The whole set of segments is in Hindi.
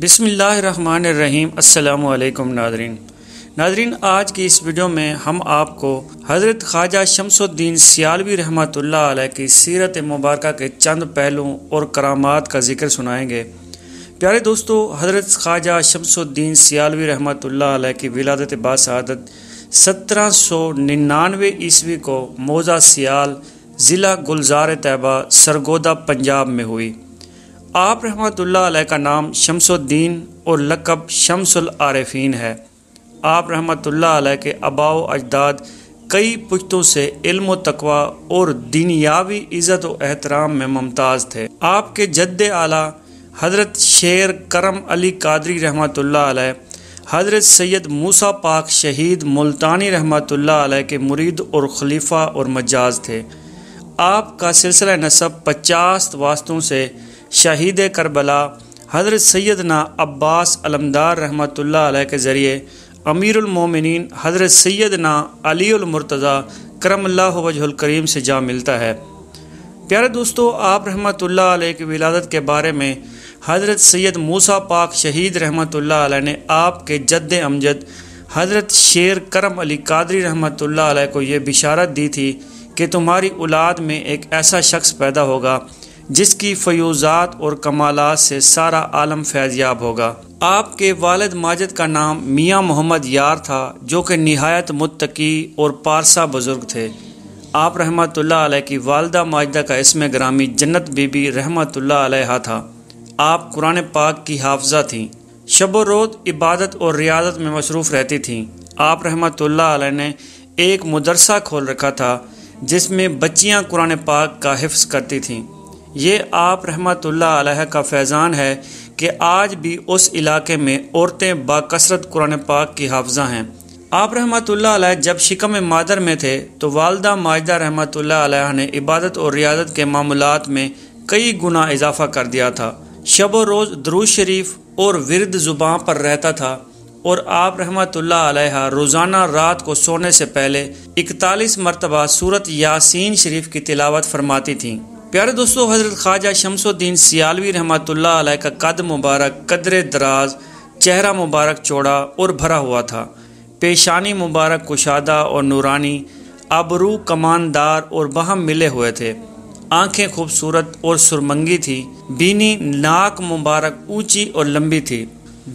बिसमीम् अल्लाम नादरीन नादरीन आज की इस वीडियो में हम आपको हज़रत ख्वाजा शमसुद्दीन सियालवी रहमत की सीरत मुबारक के चंद पहलुओं और करामात का जिक्र सुनाएंगे प्यारे दोस्तों हज़रत ख्वाजा शमसुद्दीन सियालवी रहमत की विलादत बासदत सत्रह सौ निन्यानवे ईस्वी को मोज़ा सियाल ज़िला गुलजार तैबा सरगोदा पंजाब में हुई आप रहमत का नाम शमसुद्दीन और लकब शमसुल आरफीन है आप रहमत के अबाव अजदाद कई पुश्तों से इल्म तकवा और दीनियावी इज़्ज़त व एहतराम में मुमताज़ थे आपके जद्द आला हज़रत शेर करम अली कादरी रहमत हज़रत सैयद मूसा पाक शहीद मुल्तानी रहमत के मुरीद और खलीफा और मजाज थे आपका सिलसिला नसब पचास वास्तों से शहीद करबला हजरत सैदना अब्बास अलमदार रहमत के ज़रिए अमीरमिन हजरत सैदना अलीमरतज़ा करमल्ला करीम से जा मिलता है प्यारे दोस्तों आप रहमत की विलादत के बारे में हज़रत सैद मूसा पाक शहीद रहमत ने आपके जद अमजद हज़रत शेर करम अली कादरी रहमत को यह बिशारत दी थी कि तुम्हारी औलाद में एक ऐसा शख्स पैदा होगा जिसकी फयूज़ात और कमालत से सारा आलम फैज़याब होगा आपके वालद माजद का नाम मियाँ मोहम्मद यार था जो कि नहायत मुतकी और पारसा बुज़ुर्ग थे आप रहमत की वालदा माजदा का इसम ग्रामी जन्नत बीबी रहमत था आप कुरान पाक की हाफजा थी शब रोज़ इबादत और रियाजत में मसरूफ़ रहती थी आप रहमत ने एक मदरसा खोल रखा था जिसमें बच्चियाँ कुरान पाक का हिफ्स करती थीं ये आप रहमतुल्ला अलैह का फैज़ान है कि आज भी उस इलाके में औरतें बाकसरत कुरान पाक की हाफजा हैं आप रहमतुल्ला जब शिकम मादर में थे तो वालदा माजदा रहमत अलैह ने इबादत और रियादत के मामलों में कई गुना इजाफा कर दिया था शब रोज़ दरूज शरीफ और विरद ज़ुबान पर रहता था और आप रहमत अलैहा रोज़ाना रात को सोने से पहले इकतालीस मरतबा सूरत यासीन शरीफ की तिलावत फरमाती थीं प्यारे दोस्तों हज़रत ख्वाजा शमसुद्दीन सियालवी अलैह का कद मुबारक कदर दराज चेहरा मुबारक चौड़ा और भरा हुआ था पेशानी मुबारक कुशादा और नूरानी आबरू कमानदार और बहम मिले हुए थे आंखें खूबसूरत और सुरमंगी थी बीनी नाक मुबारक ऊंची और लंबी थी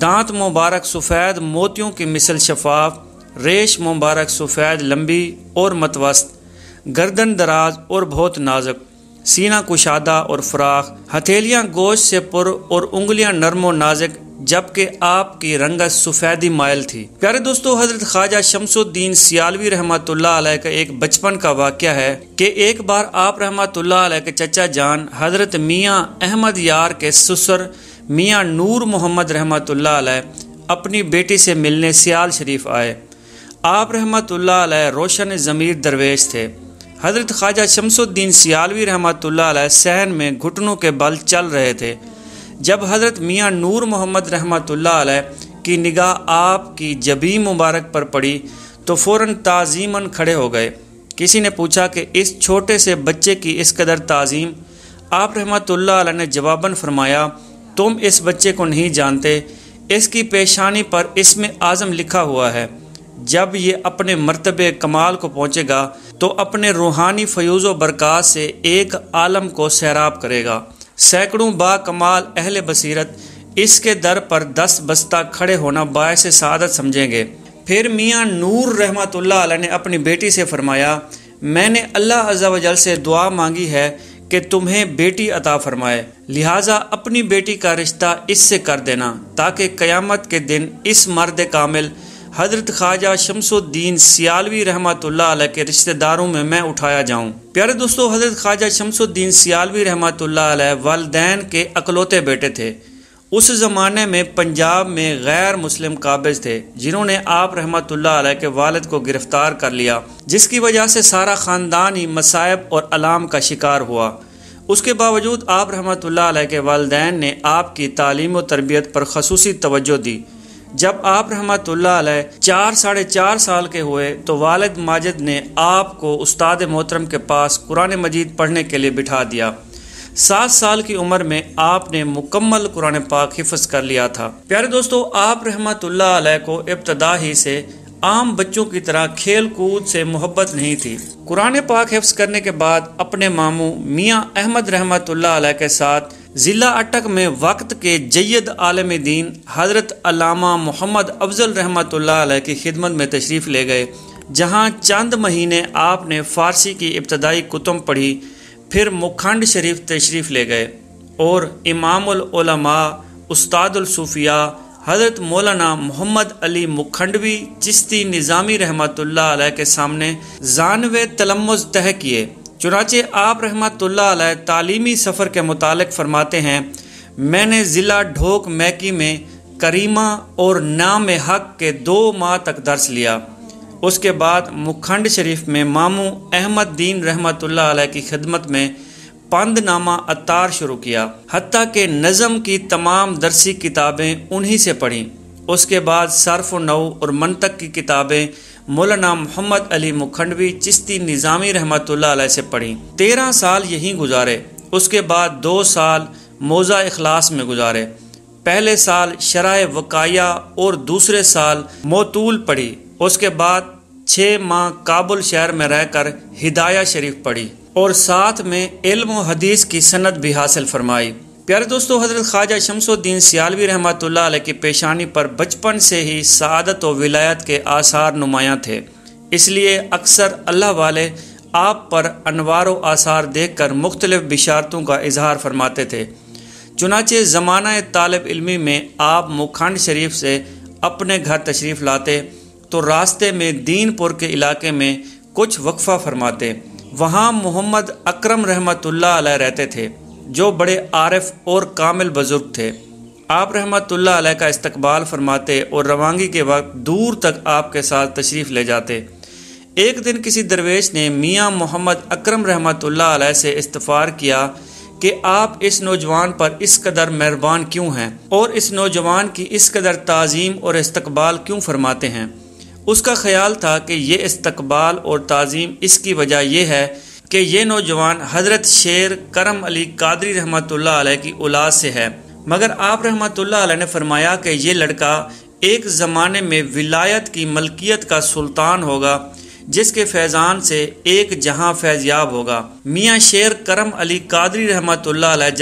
दांत मुबारक सफ़ेद मोतियों की मिसल शफाफ रेश मुबारक सफ़ेद लंबी और मतवस्त गर्दन दराज और बहुत नाजुक सीना कुशादा और फराख हथेलियाँ गोश्त से पुर और उंगलियाँ नरम और नाजुक जबकि आपकी रंगत सफ़ेदी मायल थी प्यारे दोस्तों हजरत ख्वाजा शमसुद्दीन सियालवी रहमत का एक बचपन का वाक़ है कि एक बार आप रहमत के चचा जान हजरत मियाँ अहमद यार के ससुर मियाँ नूर मोहम्मद रहमत अपनी बेटी से मिलने सियाल शरीफ आए आप रहमत रोशन ज़मीर दरवेश थे हजरत ख्वाजा शमसुद्दीन सियालवी रहमत सहन में घुटनों के बल चल रहे थे जब हजरत मियाँ नूर मोहम्मद रहमत की निगाह आपकी जबी मुबारक पर पड़ी तो फ़ौर ताज़ीमन खड़े हो गए किसी ने पूछा कि इस छोटे से बच्चे की इस कदर ताज़ीम आप रहमत ने जवाबन फरमाया तुम इस बच्चे को नहीं जानते इसकी पेशानी पर इसमें आज़म लिखा हुआ है जब ये अपने मरतब कमाल को पहुँचेगा तो अपने रूहानी फ्यूज़ व बरक़ात से एक आलम को सैराब करेगा सैकड़ों बा कमाल अहल बसीरत इसके दर पर दस बस्ता खड़े होना बायस सादत समझेंगे फिर मियाँ नूर रहमत ने अपनी बेटी से फरमाया मैंने अल्लाह अज्जा से दुआ मांगी है कि तुम्हें बेटी अता फरमाए लिहाजा अपनी बेटी का रिश्ता इससे कर देना ताकि क़यामत के दिन इस मर्द कामिल हजरत ख्वाजा शमसुद्दीन सियालवी रहमत के रिश्तेदारों में मैं उठाया जाऊँ प्यारे दोस्तों हजरत ख्वाजा शमसुद्दीन सियालवी रहमत वालदेन के अकलौते बेटे थे उस ज़माने में पंजाब में गैर मुस्लिम काबिज थे जिन्होंने आप रहमत के वालद को गिरफ़्तार कर लिया जिसकी वजह से सारा ख़ानदान ही मसायब और अलाम का शिकार हुआ उसके बावजूद आप रहमत के वालदेन ने आपकी तालीम और तरबियत पर खसूसी तवज्जो दी जब आप रहमत चार साढ़े चार साल के हुए तो वालद माजिद ने आपको उस्ताद मोहतरम के पास कुरान मजीद पढ़ने के लिए बिठा दिया सात साल की उम्र में आपने मुकम्मल कुरान पाक हिफज कर लिया था प्यारे दोस्तों आप रहमतुल्लाह को इब्तदा ही से आम बच्चों की तरह खेल कूद से मोहब्बत नहीं थी कुरान पाक हिफ्स करने के बाद अपने मामू मियाँ अहमद रहमत के साथ ज़िला अटक में वक्त के जैद आलम दीन हज़रत अलामा मोहम्मद अफजल रहमत की खिदमत में तशरीफ़ ले गए जहाँ चंद महीने आपने फ़ारसी की इब्तदाई कुतुब पढ़ी फिर मुखंड शरीफ तशरीफ़ ले गए और इमामा उस्तादुलसूफिया हज़रत मौलाना मोहम्मद अली मुखंडवी चिश्ती निज़ामी रहमत के सामने जानवे तलमस तय किए चुनाचे आप रहमतुल्ला तालीमी सफ़र के मुतालिक फरमाते हैं मैंने ज़िला ढोक मैकी में करीमा और नाम हक के दो माह तक दर्स लिया उसके बाद मुखंड शरीफ में मामू अहमद दीन रहमतुल्ला की खिदमत में पंदनामा अतार शुरू किया हती के नज़म की तमाम दरसी किताबें उन्हीं से पढ़ीं उसके बाद सरफ नौ और मनतक की किताबें मौलाना मोहम्मद अली मुखंडवी चिश्ती निज़ामी रहमत से पढ़ी तेरह साल यहीं गुजारे उसके बाद दो साल मोज़ा अखलास में गुजारे पहले साल शराय वकाया और दूसरे साल मोतूल पढ़ी उसके बाद छः माह काबुल शहर में रहकर हिदाया शरीफ पढ़ी और साथ में इल्म हदीस की सनत भी हासिल फरमाई प्यारे दोस्तों हज़रत ख्वाजा शमसुद्दीन सियालवी रहमत की पेशानी पर बचपन से ही सदत व विलायत के आसार नुमायाँ थे इसलिए अक्सर अल्लाह वाले आप पर अनवार आसार देख कर मुख्तलिफ बिशारतों का इजहार फरमाते थे चुनाचे ज़माना तालब इलमी में आप मुखंड शरीफ से अपने घर तशरीफ़ लाते तो रास्ते में दीनपुर के इलाके में कुछ वक्फ़ा फरमाते वहाँ मोहम्मद अक्रम रहमत रहते थे जो बड़े आरफ और कामिल बुज़ुर्ग थे आप रहमतुल्लाह का इस्तकबाल फरमाते और रवानगी के वक्त दूर तक आपके साथ तशरीफ़ ले जाते एक दिन किसी दरवेश ने मियाँ मोहम्मद अकरम रहमतुल्लाह से इस्तफ़ार किया कि आप इस नौजवान पर इस कदर मेहरबान क्यों हैं और इस नौजवान की इस कदर तज़ीम और इस्तकबाल क्यों फरमाते हैं उसका ख्याल था कि ये इस्तकबाल और तज़ीम इसकी वजह यह है कि ये नौजवान हज़रत शेर करम अली कादरी रहमत की औलाद से है मगर आप रहमत ने फरमाया कि ये लड़का एक ज़माने में विलायत की मलकियत का सुल्तान होगा जिसके फैज़ान से एक जहां फैज़याब होगा मियाँ शेर करम अली कादरी रहमत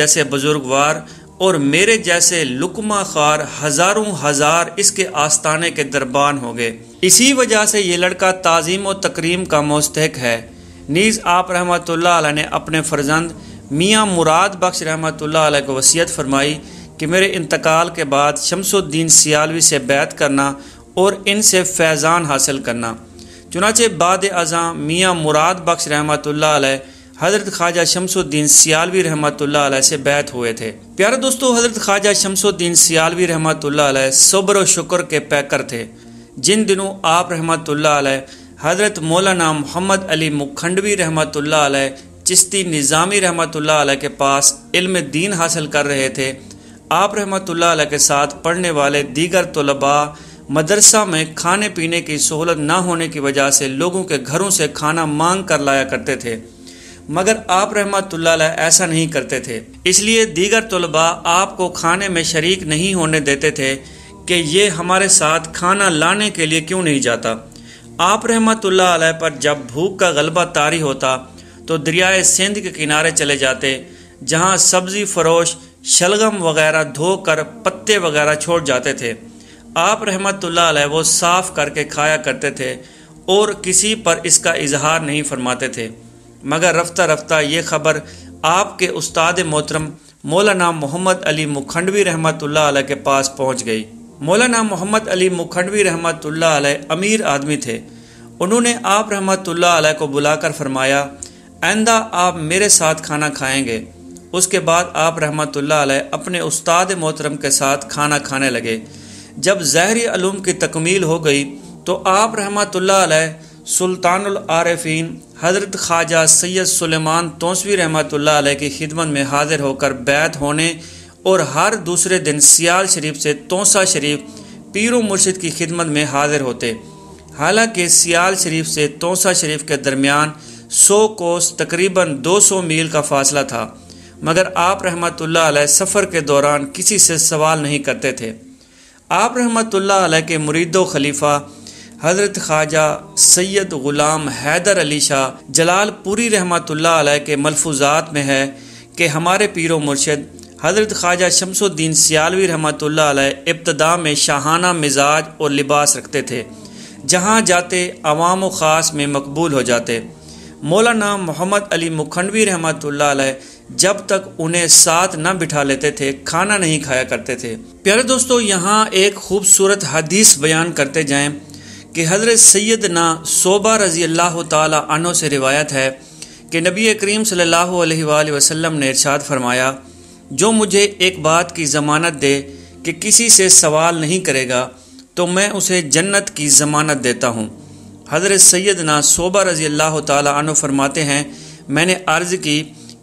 जैसे बुज़ुर्गवार और मेरे जैसे लुकमा खार हज़ारों हज़ार इसके आस्थाने के दरबान हो गए इसी वजह से ये लड़का ताज़ीम व तकरीम का मोस्तक है नीज़ आप रहमत ने अपने फ़र्जंद मियाँ मुराद बख्श रहमत को वसीयत फरमाई कि मेरे इंतकाल के बाद शमसुद्दीन सियालवी से बैत करना और इनसे फैज़ान हासिल करना चुनाचे बाद अज़ाँ मियाँ मुराद बख्श रहमत हज़रत ख्वाजा शमसुद्दीन सियालवी रहमत से बैत हुए थे प्यारे दोस्तों हज़रत ख्वाजा शमसुद्दीन सियालवी रहमत सब्र व शुक्र के पैकर थे जिन दिनों आप रहमत हज़रत मौलाना मोहम्मद अली मुखंडवी रहमत चिश्ती निज़ामी रहमत के पास इल्म दीन हासिल कर रहे थे आप रहमत के साथ पढ़ने वाले दीगर तलबा मदरसा में खाने पीने की सहूलत ना होने की वजह से लोगों के घरों से खाना मांग कर लाया करते थे मगर आप रहमत ऐसा नहीं करते थे इसलिए दीगर तलबा आपको खाने में शरीक नहीं होने देते थे कि ये हमारे साथ खाना लाने के लिए क्यों नहीं जाता आप रहमतुल्ला अलैह पर जब भूख का गलबा तारी होता तो दरियाए सिंध के किनारे चले जाते जहाँ सब्ज़ी फरोश शलगम वगैरह धोकर पत्ते वगैरह छोड़ जाते थे आप रहमतुल्ला अलैह वो साफ़ करके खाया करते थे और किसी पर इसका इजहार नहीं फरमाते थे मगर रफ्ता रफ्ता ये खबर आपके उस्ताद मोहतरम मौलाना मोहम्मद अली मुखंडवी रहमतुल्ला अलैह के पास पहुँच गई मौलाना मोहम्मद अली मुखंडवी रहमतुल्ला अमीर आदमी थे उन्होंने आप रहमतुल्ला को बुलाकर फरमाया आंदा आप मेरे साथ खाना खाएंगे उसके बाद आप रहमतुल्ला अपने उस्ताद मोहतरम के साथ खाना खाने लगे जब जहरी आलूम की तकमील हो गई तो आप रहमतुल्ला सुल्तानआरफिन हज़रत ख्वाजा सैयद सुलेमान तोसवी रहमतुल्ला की खिदमत में हाजिर होकर बैत होने और हर दूसरे दिन सियाल शरीफ से तोसा शरीफ पीरो मुर्शिद की खिदमत में हाजिर होते हालांकि सियाल शरीफ से तोसा शरीफ के दरमियान सौ कोस तकरीबन 200 मील का फासला था मगर आप रहमत सफ़र के दौरान किसी से सवाल नहीं करते थे आप रहमत के मुरीद खलीफा हज़रत ख्वाजा सैयद ग़ुलाम हैदर अली शाह जलाल पूरी रहमत के मलफूजात में है कि हमारे पीर मुर्शद हज़रत ख्वाजा शमसुद्दीन सियालवी रहमत इब्तदा में शाहाना मिजाज और लिबास रखते थे जहाँ जाते अवाम व ख़ास में मकबूल हो जाते मौलाना मोहम्मद अली मुखंडवी रहमत जब तक उन्हें साथ न बिठा लेते थे खाना नहीं खाया करते थे प्यारे दोस्तों यहाँ एक खूबसूरत हदीस बयान करते जाएं कि हज़रत ना सोबा रज़ी अल्लाह तनों से रिवायत है कि नबी करीम सल्लल्लाहु अलैहि वसल्लम ने इरशाद फरमाया जो मुझे एक बात की ज़मानत दे कि किसी से सवाल नहीं करेगा तो मैं उसे जन्नत की ज़मानत देता हूँ हज़रत सैदना सोबा रज़ी अल्लाह तु फरमाते हैं मैंने अर्ज़ की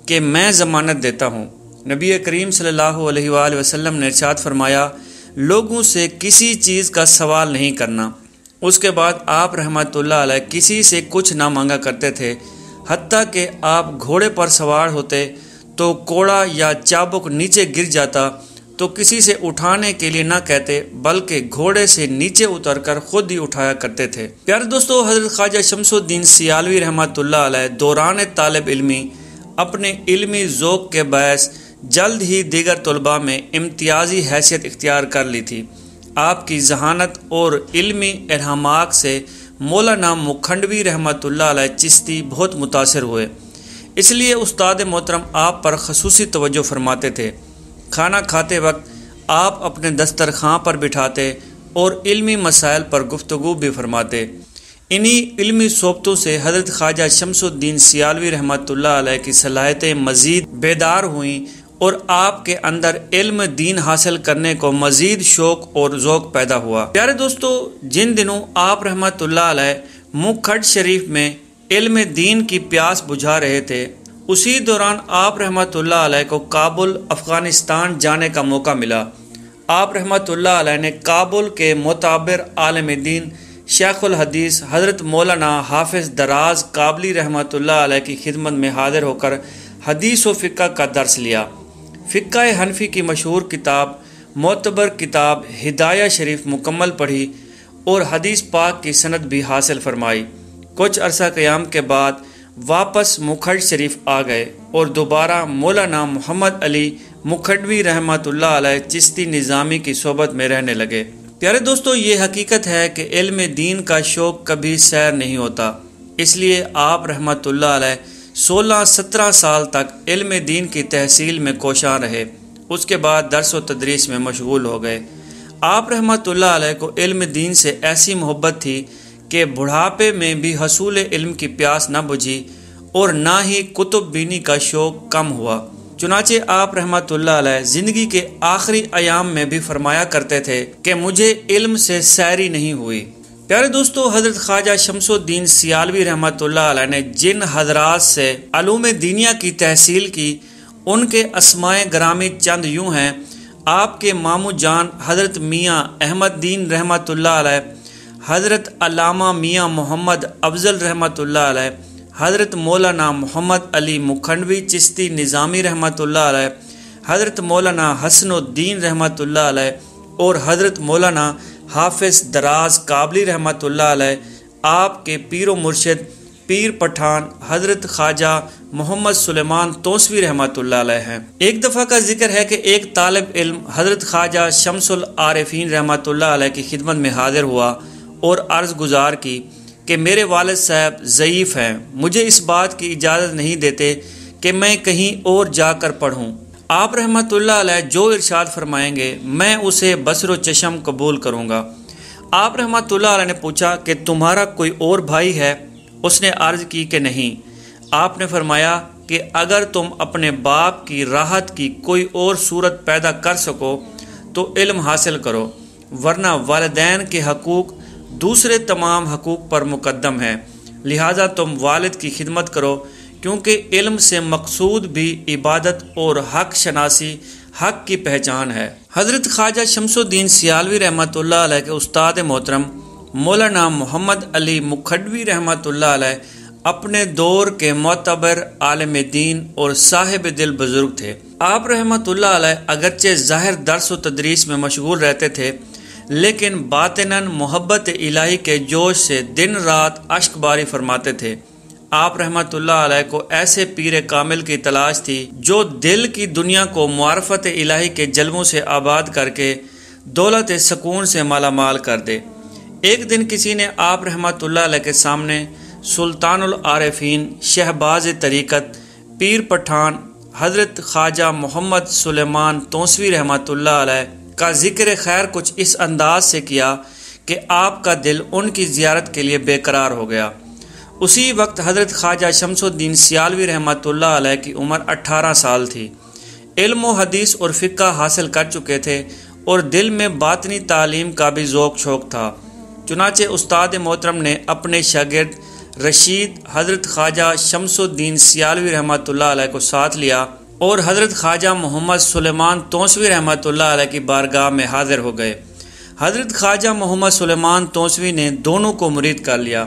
कि मैं ज़मानत देता हूँ नबी करीम सल्ला वसम ने इरशाद फरमाया लोगों से किसी चीज़ का सवाल नहीं करना उसके बाद आप रहमत किसी से कुछ ना मांगा करते थे हती कि आप घोड़े पर सवार होते तो कोड़ा या चाबुक नीचे गिर जाता तो किसी से उठाने के लिए ना कहते बल्कि घोड़े से नीचे उतरकर खुद ही उठाया करते थे प्यारे दोस्तों हजरत ख्वाजा शमसुद्दीन सियालवी रहमत दौरान तालब इलमी अपने इलमी जोक के बायस जल्द ही दीगर तलबा में इम्तियाजी हैसियत इख्तियार कर ली थी आपकी जहानत और इलमी इरहमाक से मौलाना मुखंडवी रहमत चिश्ती बहुत मुतासर हुए इसलिए उस्ताद मोहतरम आप पर खसूस तवज्जो फरमाते थे खाना खाते वक्त आप अपने दस्तरखां पर बिठाते और इल्मी मसाइल पर गुफ्तु भी फरमाते इन्हीं इल्मी सोबतों से हजरत ख्वाजा शमसुद्दीन सियालवी रहमत की सलाहतें मज़ीद बेदार हुई और आपके अंदर इल्म दीन हासिल करने को मज़ीद शौक़ और जोक पैदा हुआ प्यारे दोस्तों जिन दिनों आप रहमत मुखड़ शरीफ में इल्म दीन की प्यास बुझा रहे थे उसी दौरान आप रहमत आलह को काबुल अफ़गानिस्तान जाने का मौका मिला आप रहमत आलह ने काबुल के मुताबिर आलम दीन शेखुल हदीस हज़रत मौलाना हाफिज दराज काबली रहमत आलह की खिदमत में हाजिर होकर हदीस व फ़िका का दर्स लिया फ़िका हनफी की मशहूर किताब मोतबर किताब हिदाया शरीफ मुकम्मल पढ़ी और हदीस पाक की सनत भी हासिल फरमाई कुछ अरसा क़्याम के बाद वापस मुखट शरीफ आ गए और दोबारा मौलाना मोहम्मद अली मुखडवी रहमत चिश्ती निज़ामी की सोबत में रहने लगे प्यारे दोस्तों ये हकीकत है कि इल्म दीन का शौक़ कभी सैर नहीं होता इसलिए आप रहमत सोलह सत्रह साल तक इल्म दीन की तहसील में कोशां रहे उसके बाद दरस व तदरीस में मशगूल हो गए आप रहमत को इल्म दीन से ऐसी मोहब्बत थी कि बुढ़ापे में भी हसूल इल्म की प्यास न बुझी और ना ही कुतुब बीनी का शौक़ कम हुआ चुनाचे आप रहमत ज़िंदगी के आखिरी आयाम में भी फरमाया करते थे कि मुझे इल्म से सैरी नहीं हुई प्यारे दोस्तों हजरत ख्वाजा शमसुद्दीन सियालवी रहमत ने जिन हजरात से अलूम दीनिया की तहसील की उनके असमाय ग्रामी चंद यूं हैं आपके मामू जान हजरत मियाँ अहमद दीन रहमत हज़रत अलामा मियाँ मोहम्मद अफजल रहमत हज़रत मौलाना मोहम्मद अली मुखंडवी चिश्ती निज़ामी रहमत हज़रत मौलाना हसनुद्दीन रहमत और हज़रत मौलाना हाफिज दराज काबली रहमत आपके पीर मुर्शद पीर पठान हज़रत ख्वाजा मोहम्मद सुलेमान तोसवी रहमत हैं एक दफ़ा का जिक्र है कि एक तालब इल्म हज़रत ख्वाजा शमसुल आरफीन रहमत की खिदमत में हाजिर हुआ और अर्ज़ गुजार की कि मेरे वालद साहब ज़यीफ़ हैं मुझे इस बात की इजाज़त नहीं देते कि मैं कहीं और जाकर पढ़ूँ आप रहमत जो इरशाद फरमाएंगे मैं उसे बसर चशम कबूल करूँगा आप रहमत ने पूछा कि तुम्हारा कोई और भाई है उसने अर्ज़ की कि नहीं आपने फरमाया कि अगर तुम अपने बाप की राहत की कोई और सूरत पैदा कर सको तो इल्म हासिल करो वरना वालदेन के हकूक़ दूसरे तमाम हकूक़ पर मुकदम है लिहाजा तुम वालद की खिदमत करो क्योंकि इल्म से मकसूद भी इबादत और हक शनासी हक की पहचान है हज़रत ख्वाजा शमसुद्दीन सियालवी रहमत के उस्ताद मोहतरम मौलाना मोहम्मद अली मुखडवी रहमत अपने दौर के मतबर आलम दीन और साहिब दिल बुज़ुर्ग थे आप रहमत अगरचे ज़ाहिर दरस व तदरीस में मशगूल रहते थे लेकिन बातनन मोहब्बत इलाही के जोश से दिन रात अश्कबारी फरमाते थे आप रहमत को ऐसे पीर कामिल की तलाश थी जो दिल की दुनिया को मार्फत इलाही के जलवों से आबाद करके दौलत सकून से मालामाल कर दे एक दिन किसी ने आप रहमत के सामने सुल्तानुल आरफीन शहबाज तरीक़त पीर पठान हज़रत ख्वाजा मोहम्मद सुलेमान तोसवी रहमत का जिक्र खैर कुछ इस अंदाज से किया कि आपका दिल उनकी जियारत के लिए बेकरार हो गया उसी वक्त हज़रत ख्वाजा शमसुद्दीन सियालवी रहमत की उम्र 18 साल थी इल्म हदीस और फ़िक्का हासिल कर चुके थे और दिल में बातनी तालीम का भी जोक शौक था चुनाचे उस्ताद मोहतरम ने अपने शागिर्द रशीद हज़रत ख्वाजा शमसुद्दीन सियालवी रहमत को साथ लिया और हज़रत ख्वाजा मोहम्मद सुलेमान तोसवी रहमत की बारगाह में हाजिर हो गए हज़रत ख्वाजा मोहम्मद सुलेमान तोसवी ने दोनों को मुरीद कर लिया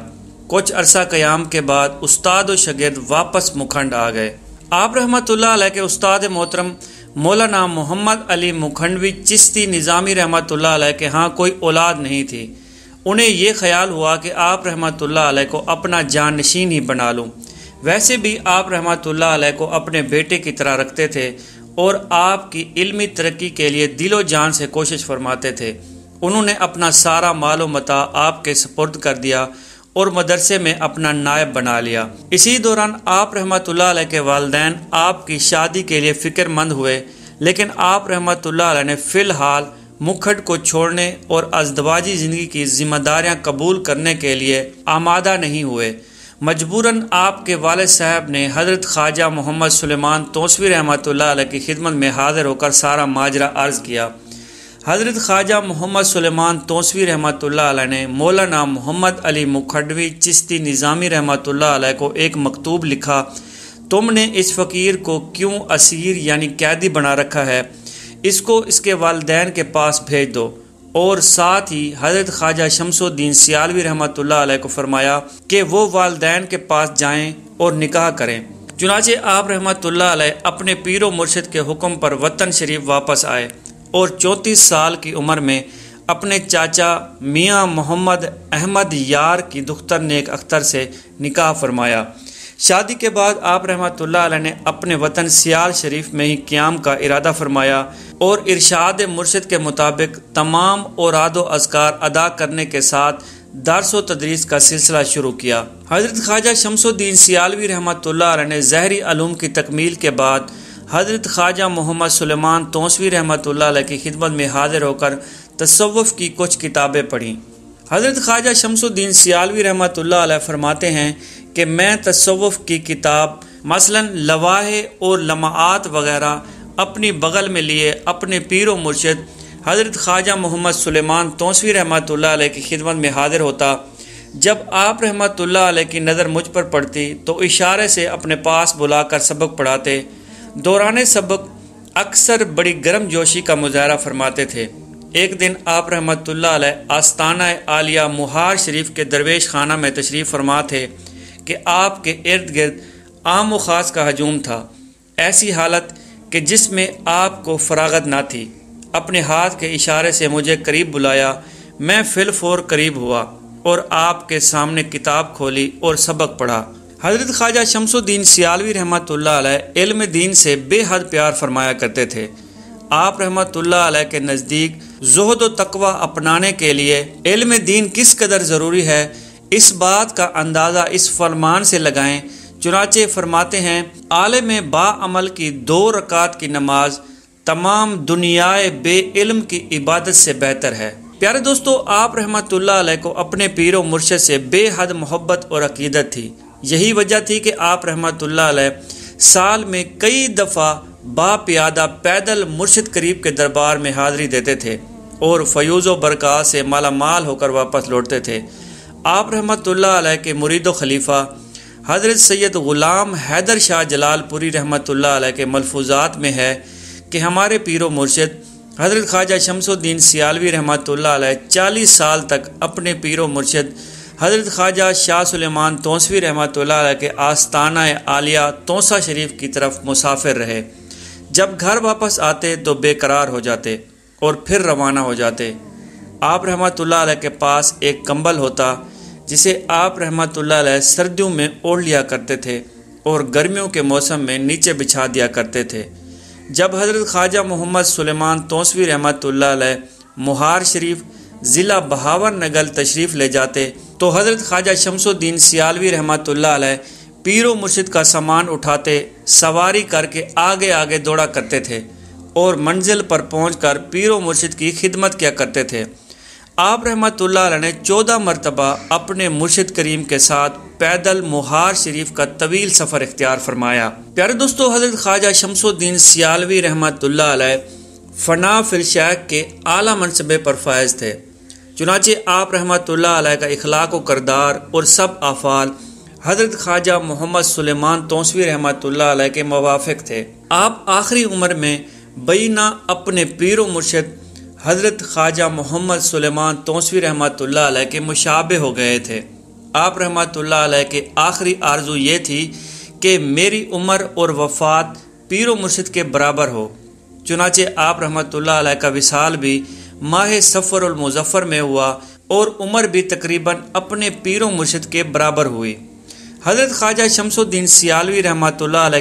कुछ अरसा क़याम के बाद उस्ताद और वापस मुखंड आ गए आप रहमत ला के उस्ताद मोहतरम मौलाना मोहम्मद अली मुखंडवी चिश्ती निज़ामी रहमत के यहाँ कोई औलाद नहीं थी उन्हें यह ख्याल हुआ कि आप रहमत को अपना जान नशीन ही बना लूँ वैसे भी आप रहमतुल्लाह अलैह को अपने बेटे की तरह रखते थे और आपकी इल्मी तरक्की के लिए दिलो जान से कोशिश फरमाते थे उन्होंने अपना सारा मालो मता आपके सपुर्द कर दिया और मदरसे में अपना नायब बना लिया इसी दौरान आप रहमतुल्लाह अलैह के वालदेन आपकी शादी के लिए फ़िक्रमंद हुए लेकिन आप रहमत अलैह ने फ़िलहाल मुखट को छोड़ने और अजदवाजी ज़िंदगी की जिम्मेदारियां कबूल करने के लिए आमादा नहीं हुए मजबूरन आपके वाल साहब ने हज़रत ख्वाजा मोहम्मद सुलेमान तोसवी रहमत की खिदमत में हाजिर होकर सारा माजरा अर्ज़ किया हज़रत ख्वाजा मोहम्मद सुलेमान तोसवी रहमत ने मौलाना मोहम्मद अली मुखडवी चिश्ती निज़ामी रहमत को एक मकतूब लिखा तुमने इस फ़कीर को क्यों असीर यानी कैदी बना रखा है इसको इसके वालदेन के पास भेज दो और साथ ही हजरत ख्वाजा शमसुद्दीन सियालवी रहमत को फरमाया कि वो वालदेन के पास जाएं और निकाह करें चुनाचे आप रहमत अपने पीर मुर्शिद के हुक्म पर वतन शरीफ वापस आए और चौंतीस साल की उम्र में अपने चाचा मियाँ मोहम्मद अहमद यार की दुख्तर नेक अख्तर से निकाह फरमाया शादी के बाद आप रहमतुल्लाह ने अपने वतन सियाल शरीफ में ही क्याम का इरादा फरमाया और इरशाद मुर्शद के मुताबिक तमाम औराद अजकार अदा करने के साथ दरस व तदरीस का सिलसिला शुरू किया हज़रत ख्वाजा शमसुद्दीन सियालवी रहमत ने जहरी आलूम की तकमील के बाद हज़रत ख्वाजा मोहम्मद सलेमान तोसवी रहमत की खिदमत में हाजिर होकर तसवफ की कुछ किताबें पढ़ी हज़रत ख्वाजा शमसुद्दीन सियालवी रहमत फरमाते हैं कि मैं तसवुफ़ की किताब मसलन लवाहे और लमात वगैरह अपनी बगल में लिए अपने पीर व मुर्शद हज़रत ख्वाजा मोहम्मद सुलेमान तोसवी रहमत की खिदमत में हाजिर होता जब आप रहमत की नज़र मुझ पर पड़ती तो इशारे से अपने पास बुलाकर सबक पढ़ाते दौरान सबक अक्सर बड़ी गर्म जोशी का मुजाहरा फरमाते थे एक दिन आप रहमत आस्ताना आलिया मुहार शरीफ के दरवेश खाना में तशरीफ़ फरमा थे कि आपके इर्द गिर्द आम व ख़ास का हजूम था ऐसी हालत कि जिसमें आपको फरागत ना थी अपने हाथ के इशारे से मुझे करीब बुलाया मैं फिलफोर करीब हुआ और आपके सामने किताब खोली और सबक पढ़ा हजरत ख्वाजा शमसुद्दीन सियालवी रहमत इल्म दीन से बेहद प्यार फरमाया करते थे आप रहमत के नज़दीक जहद व तकवा अपनाने के लिए इल्म दीन किस कदर ज़रूरी है इस बात का अंदाज़ा इस फरमान से लगाएं चुनाचे फरमाते हैं में बामल की दो रकात की नमाज तमाम दुनियाए बे इल्म की इबादत से बेहतर है प्यारे दोस्तों आप रहमत को अपने पीर मुर्शद से बेहद मोहब्बत और अकीदत थी यही वजह थी कि आप रहमत साल में कई दफ़ा बा प्यादा पैदल मुर्शद करीब के दरबार में हाजिरी देते थे और फयूज़ बरका से मालामाल होकर वापस लौटते थे आप रहमतुल्लाह के मुरीद खलीफ़ा हज़रत सैयद ग़ुलाम हैदर शाह जलालपुरी रहमतुल्लाह के मलफूजात में है कि हमारे व मुर्शद हज़रत ख्वाजा शमसुद्दीन सियालवी रहमतुल्लाह चालीस साल तक अपने पीर मुर्शद हज़रत ख्वाजा शाह सुलेमान तोसवी रहमतुल्लाह के आस्ताना आलिया तोसा शरीफ की तरफ मुसाफिर रहे जब घर वापस आते तो बेकरार हो जाते और फिर रवाना हो जाते आप रहमतुल्लाह के पास एक कंबल होता जिसे आप रहमत सर्दियों में ओढ़ लिया करते थे और गर्मियों के मौसम में नीचे बिछा दिया करते थे जब हज़रत ख्वाजा मोहम्मद सुलेमान तोसवी रहमत मुहार शरीफ ज़िला बहावर नगल तशरीफ़ ले जाते तो हज़रत ख्वाजा शमसुद्दीन सियालवी रहमत पीरो मुर्शिद का सामान उठाते सवारी करके आगे आगे दौड़ा करते थे और मंजिल पर पहुंचकर पीरो मुर्शिद की खिदमत किया करते थे आप रहमत ने चौदह मरतबा अपने मुर्शद करीम के साथ पैदल मुहार शरीफ का तवील सफ़र इख्तियार फरमाया प्यारे दोस्तों हजरत ख्वाजा शमसुद्दीन सियालवी रहमत फ़ना फिलशैक के आला मनसबे पर फायज थे चुनाचे आप रहमत का इखलाक व करदार और सब आफाल हजरत ख्वाजा मोहम्मद सुलेमान तोसवी रहमत के मवाफिक थे आप आखिरी उम्र में बीना अपने पीर मुर्शद हज़रत ख्वाजा मोहम्मद सुलेमान तोसवी रहमत के मुशाबे हो गए थे आप रहमत के आखिरी आरजू ये थी कि मेरी उम्र और वफ़ात पीर मुर्शद के बराबर हो चुनाचे आप रहमत का विसाल भी माह सफ़र मुजफ़र में हुआ और उम्र भी तकरीबन अपने पीर मुर्शद के बराबर हुई हज़रत ख्वाजा शमसुद्दीन सियालवी रहमत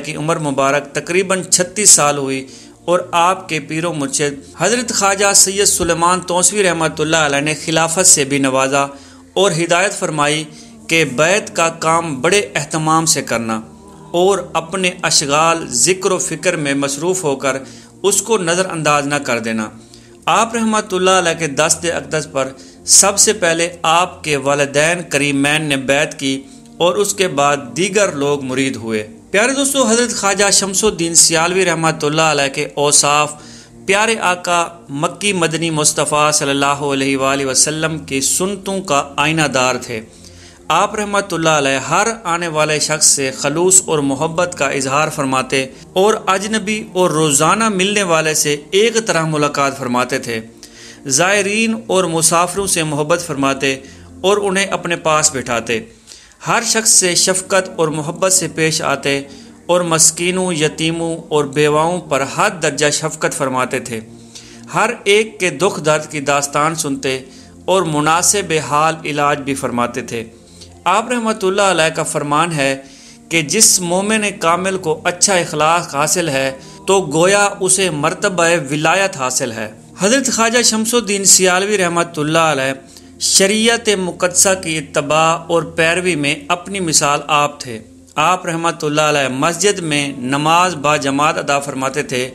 की उम्र मुबारक तकरीबन छत्तीस साल हुई और आपके पीरो मुर्शद हजरत ख्वाजा सैयद सुलेमान तोसवी रहमत ने खिलाफत से भी नवाजा और हिदायत फरमाई के बैत का काम बड़े अहतमाम से करना और अपने अशगाल ज़िक्र फ़िक्र में मसरूफ़ होकर उसको नज़रअंदाज न कर देना आप रहमत के दस्त अकदस पर सबसे पहले आपके वालदेन करीमैन ने बैत की और उसके बाद दीगर लोग मुरीद हुए प्यारे दोस्तों हजरत ख्वाजा शमसुद्दीन सियालवी रहमतुल्ला के औसाफ प्यारे आका मक्की मदनी मुस्तफ़ा सल्लल्लाहु अलैहि वसल्लम की सुनतों का आइनादार थे आप रहमतुल्ला हर आने वाले शख्स से खलूस और मोहब्बत का इजहार फरमाते और अजनबी और रोज़ाना मिलने वाले से एक तरह मुलाकात फरमाते थे ज़ायरीन और मुसाफरों से मोहब्बत फरमाते और उन्हें अपने पास बिठाते हर शख्स से शफकत और मोहब्बत से पेश आते और मस्किनों यतीमों और बेवाओं पर हद दर्जा शफकत फरमाते थे हर एक के दुख दर्द की दास्तान सुनते और मुनासिब हाल इलाज भी फरमाते थे आप रहमत का फरमान है कि जिस मोमिन कामिल को अच्छा इखलाक हासिल है तो गोया उसे मरतब विलायत हासिल है हजरत ख्वाजा शमसुद्दीन सियालवी रहमत शरीयत मुकदसा की इतबा और पैरवी में अपनी मिसाल आप थे आप रहमत मस्जिद में नमाज बाजमात अदा फरमाते थे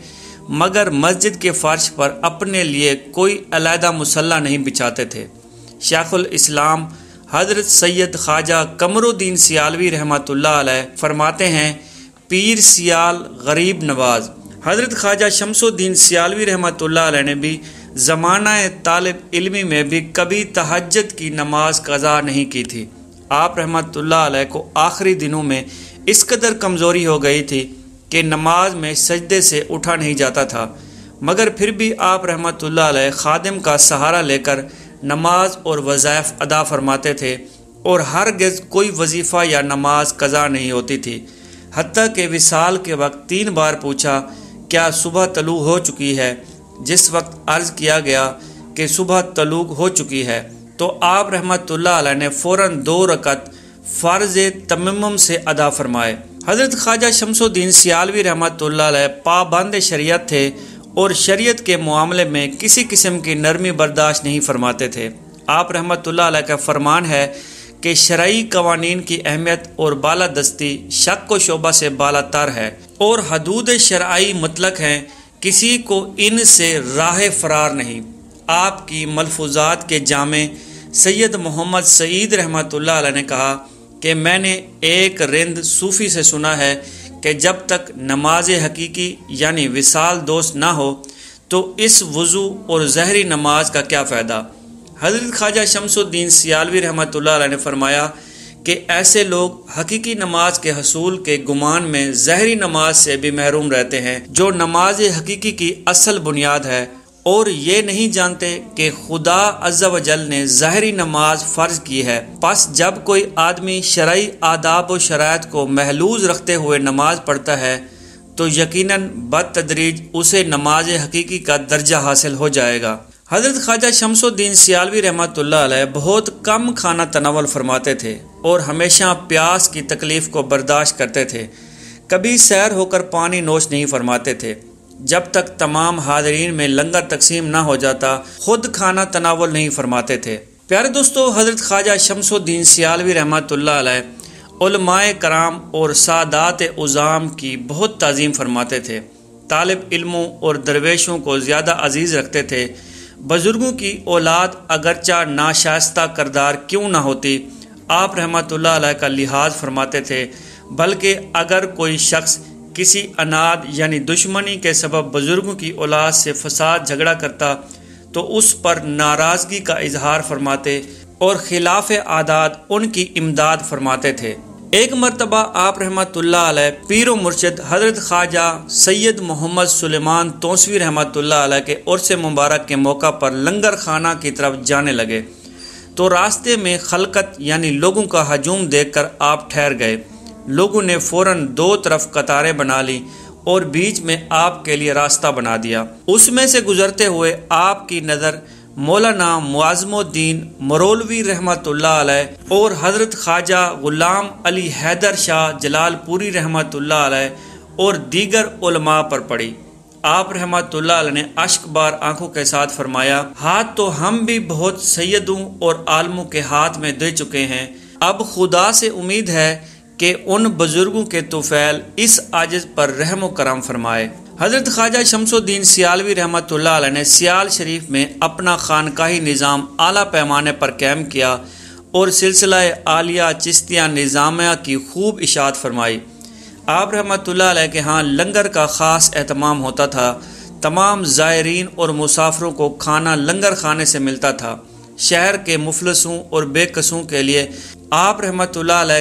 मगर मस्जिद के फर्श पर अपने लिए कोई अलहदा मुसल्ह नहीं बिछाते थे शेखुल इस्लाम हजरत सैयद ख्वाजा कमरुद्दीन सियालवी रहमत फरमाते हैं पीर सियाल गरीब नवाज हजरत ख्वाजा शमसुद्दीन सियालवी रहमत ने भी ज़माना तालब इलमी में भी कभी तहजद की नमाज कज़ा नहीं की थी आप रहमत ला को आखिरी दिनों में इस कदर कमज़ोरी हो गई थी कि नमाज में सजदे से उठा नहीं जाता था मगर फिर भी आप रहमत ला का सहारा लेकर नमाज और वज़ायफ़ अदा फरमाते थे और हर गज़ कोई वजीफ़ा या नमाज कज़ा नहीं होती थी हती के विसाल के वक्त तीन बार पूछा क्या सुबह तलु हो चुकी है जिस वक्त अर्ज किया गया कि सुबह तलुक हो चुकी है तो आप रहमतुल्लाह ने फ़ौर दो रकत फ़र्ज तमम से अदा फरमाए हज़रत ख्वाजा शमसुद्दीन सियालवी रहमतुल्लाह पाबंद शरीयत थे और शरीयत के मामले में किसी किस्म की नरमी बर्दाश्त नहीं फरमाते थे आप रहमत का फरमान है कि शराई कवानीन की अहमियत और बाला दस्ती शक व शोबा से बाला तर है और हदूद शराई मतलक हैं किसी को इन से राह फरार नहीं आपकी मलफूजात के जामे सैयद मोहम्मद सईद रहमत ने कहा कि मैंने एक रिंद सूफ़ी से सुना है कि जब तक नमाज हकीकी यानी विसाल दोस्त ना हो तो इस वज़ू और जहरी नमाज का क्या फ़ायदा हजरत ख्वाजा शमसुद्दीन सियालवी रहमत ने फरमाया कि ऐसे लोग हकीकी नमाज के हसूल के गुमान में जहरी नमाज से भी महरूम रहते हैं जो नमाज हकीकी की असल बुनियाद है और ये नहीं जानते कि खुदा अज्जा वजल ने जहरी नमाज फ़र्ज की है बस जब कोई आदमी शरय आदाब व शरात को महलूज रखते हुए नमाज पढ़ता है तो यकीनन बद तदरीज उसे नमाज हकीकी का दर्जा हासिल हो जाएगा हज़रत ख्वाजा शमसुद्दीन सियालवी रहमत बहुत कम खाना तनावल फरमाते थे और हमेशा प्यास की तकलीफ़ को बर्दाश्त करते थे कभी सैर होकर पानी नोश नहीं फरमाते थे जब तक तमाम हाजरीन में लंगर तकसीम ना हो जाता खुद खाना तनावल नहीं फरमाते थे प्यारे दोस्तों हज़रत ख्वाजा शमसुद्दीन सियालवी रहमत कराम और सादात उज़ाम की बहुत तज़ीम फरमाते थे तालब इल्मों और दरवेशों को ज़्यादा अजीज़ रखते थे बुज़ुर्गों की औलाद अगरचा नाशाइस्ता करदार क्यों ना होती आप रहमत का लिहाज फरमाते थे बल्कि अगर कोई शख्स किसी अनाद यानी दुश्मनी के सबब बुज़ुर्गों की औलाद से फसाद झगड़ा करता तो उस पर नाराज़गी का इजहार फरमाते और खिलाफ आदात उनकी इमदाद फरमाते थे एक मरतबा आप रहमतुल्ला अलैह पीर मुर्शद हजरत ख्वाजा सैयद मोहम्मद सुलेमान तोसवी रहमतुल्ला अलैह के उर्स मुबारक के मौका पर लंगर खाना की तरफ जाने लगे तो रास्ते में खलकत यानी लोगों का हजूम देखकर आप ठहर गए लोगों ने फौरन दो तरफ कतारें बना ली और बीच में आपके लिए रास्ता बना दिया उसमें से गुजरते हुए आपकी नज़र मौलाना मुआजमुद्दीन मरोलवी रहमत और हज़रत ख्वाजा ग़ुलाम अली हैदर शाह जलालपुरी रहमत और दीगर उलमा पर पड़ी आप रहमत ने अश्क बार आंखों के साथ फरमाया हाथ तो हम भी बहुत सैदों और आलमों के हाथ में दे चुके हैं अब खुदा से उम्मीद है कि उन बुज़ुर्गों के तुफैल इस आजिज़ पर रहम करम फरमाए हज़रत ख्वाजा शमसुद्दीन सियालवी रहमत ने सियाल शरीफ में अपना खानकाही निज़ाम आला पैमाने पर कैम किया और सिलसिला आलिया चिश्तिया निज़ामिया की खूब इशात फरमाई आप रहमत के यहाँ लंगर का ख़ास अहतमाम होता था तमाम ज़ायरीन और मुसाफरों को खाना लंगर खाने से मिलता था शहर के मुफलसों और बेकसों के लिए आप रहमत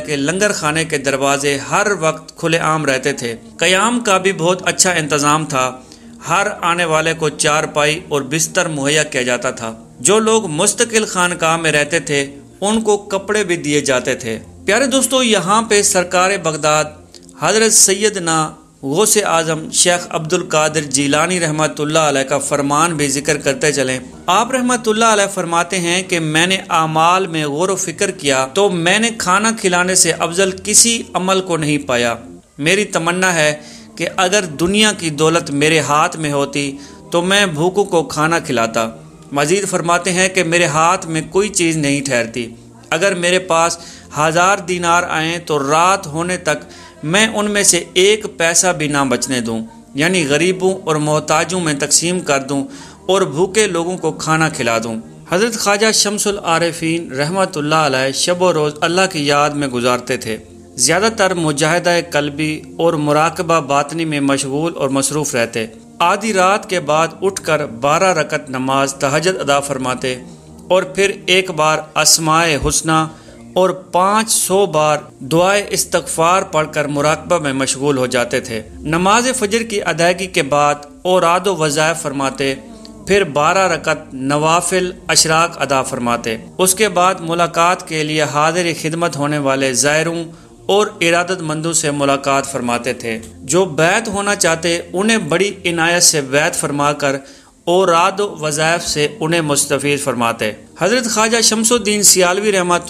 के लंगर खाने के दरवाजे हर वक्त खुलेआम रहते थे कयाम का भी बहुत अच्छा इंतज़ाम था हर आने वाले को चार पाई और बिस्तर मुहैया किया जाता था जो लोग मुस्तकिल का में रहते थे उनको कपड़े भी दिए जाते थे प्यारे दोस्तों यहाँ पे सरकार बगदाद हजरत सैदना गौस आज़म शेख अब्दुल कादिर जीलानी रहमत का फरमान भी जिक्र करते चलें आप रहमत फरमाते हैं कि मैंने आमाल में गौर फिक्र किया तो मैंने खाना खिलाने से अफजल किसी अमल को नहीं पाया मेरी तमन्ना है कि अगर दुनिया की दौलत मेरे हाथ में होती तो मैं भूखों को खाना खिलाता मजीद फरमाते हैं कि मेरे हाथ में कोई चीज़ नहीं ठहरती अगर मेरे पास हज़ार दीनार आएँ तो रात होने तक मैं उनमें से एक पैसा भी ना बचने दूँ यानी गरीबों और मोहताजों में तकसीम कर दूँ और भूखे लोगों को खाना खिला दूँ हज़रत ख्वाजा शमसुल आरफीन रहमत शब रोज़ अल्लाह की याद में गुजारते थे ज़्यादातर मुजाहदा कलबी और मुराकबा बातनी में मशगूल और मसरूफ़ रहते आधी रात के बाद उठ कर बारह रकत नमाज तहजद अदा फरमाते और फिर एक बार असमाय हुसना और 500 बार दुआए इस्तफार पढ़कर मुराकबा में मशगूल हो जाते थे नमाज फजर की अदायगी के बाद और आदो वज़ाय फरमाते फिर बारह रकत नवाफिल अशराक अदा फरमाते उसके बाद मुलाकात के लिए हाजिर खिदमत होने वाले जायरों और इरादतमंदों से मुलाकात फरमाते थे जो बैत होना चाहते उन्हें बड़ी इनायत से बैत फरमाकर कर और रात वज़ायफ से उन्हें मुस्तफ़ फरमाते हज़रत ख्वाजा शमसुद्दीन सियालवी रहमत